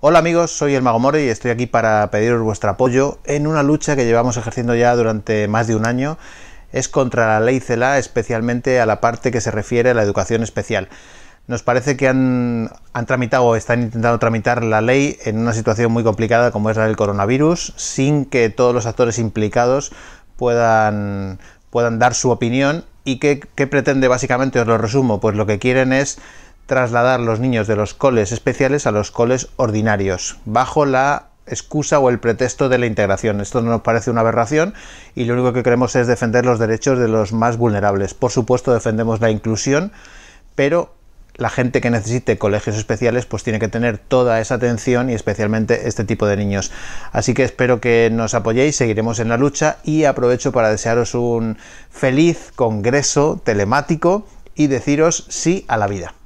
Hola amigos, soy el Mago y estoy aquí para pediros vuestro apoyo en una lucha que llevamos ejerciendo ya durante más de un año. Es contra la ley CELA, especialmente a la parte que se refiere a la educación especial. Nos parece que han, han tramitado o están intentando tramitar la ley en una situación muy complicada como es la del coronavirus, sin que todos los actores implicados puedan, puedan dar su opinión. ¿Y qué pretende básicamente? Os lo resumo, pues lo que quieren es trasladar los niños de los coles especiales a los coles ordinarios, bajo la excusa o el pretexto de la integración. Esto no nos parece una aberración y lo único que queremos es defender los derechos de los más vulnerables. Por supuesto defendemos la inclusión, pero la gente que necesite colegios especiales pues tiene que tener toda esa atención y especialmente este tipo de niños. Así que espero que nos apoyéis, seguiremos en la lucha y aprovecho para desearos un feliz congreso telemático y deciros sí a la vida.